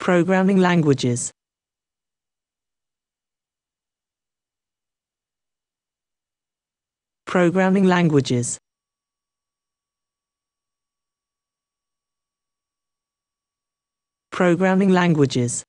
Programming languages Programming languages Programming languages